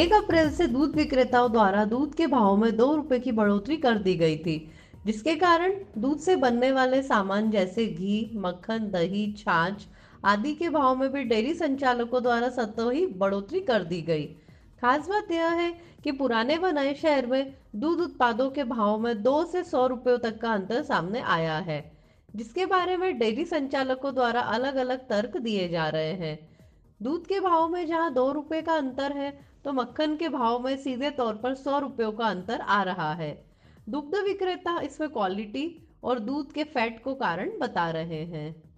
एक अप्रैल से दूध विक्रेताओं द्वारा दूध के भाव में दो रुपए की बढ़ोतरी कर दी गई थी जिसके कारण दूध से बनने वाले सामान जैसे घी मक्खन दही छाछ आदि के भाव में भी डेयरी संचालकों द्वारा ही बढ़ोतरी कर दी गई खास बात यह है कि पुराने बनाए शहर में दूध उत्पादों के भाव में दो से सौ रुपयों तक का अंतर सामने आया है जिसके बारे में डेयरी संचालकों द्वारा अलग अलग तर्क दिए जा रहे हैं दूध के भाव में जहाँ दो रुपए का अंतर है तो मक्खन के भाव में सीधे तौर पर सौ रुपयों का अंतर आ रहा है दुग्ध विक्रेता इसमें क्वालिटी और दूध के फैट को कारण बता रहे हैं